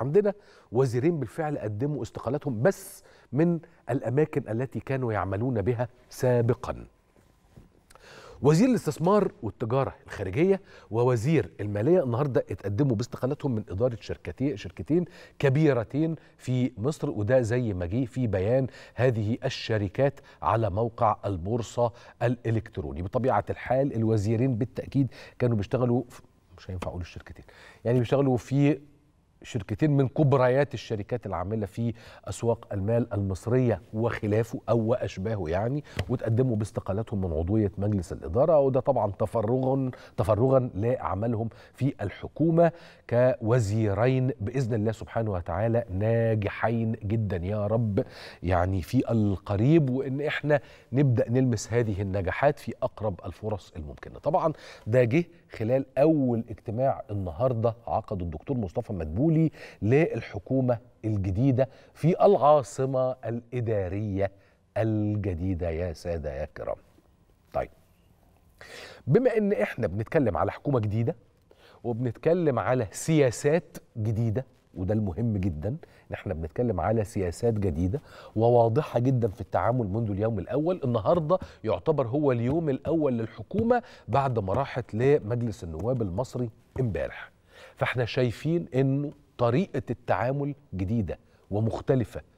عندنا وزيرين بالفعل قدموا استقالاتهم بس من الاماكن التي كانوا يعملون بها سابقا وزير الاستثمار والتجاره الخارجيه ووزير الماليه النهارده اتقدموا باستقالاتهم من اداره شركتين شركتين كبيرتين في مصر وده زي ما جه في بيان هذه الشركات على موقع البورصه الالكتروني بطبيعه الحال الوزيرين بالتاكيد كانوا بيشتغلوا مش هينفع اقول الشركتين يعني بيشتغلوا في شركتين من كبريات الشركات العامله في اسواق المال المصريه وخلافه او واشباهه يعني وتقدموا باستقالاتهم من عضويه مجلس الاداره وده طبعا تفرغا تفرغا لاعمالهم في الحكومه كوزيرين باذن الله سبحانه وتعالى ناجحين جدا يا رب يعني في القريب وان احنا نبدا نلمس هذه النجاحات في اقرب الفرص الممكنه طبعا ده جه خلال اول اجتماع النهارده عقده الدكتور مصطفى مدبول الدولي للحكومه الجديده في العاصمه الاداريه الجديده يا ساده يا كرام. طيب بما ان احنا بنتكلم على حكومه جديده وبنتكلم على سياسات جديده وده المهم جدا ان احنا بنتكلم على سياسات جديده وواضحه جدا في التعامل منذ اليوم الاول النهارده يعتبر هو اليوم الاول للحكومه بعد ما راحت لمجلس النواب المصري امبارح فاحنا شايفين انه طريقه التعامل جديده ومختلفه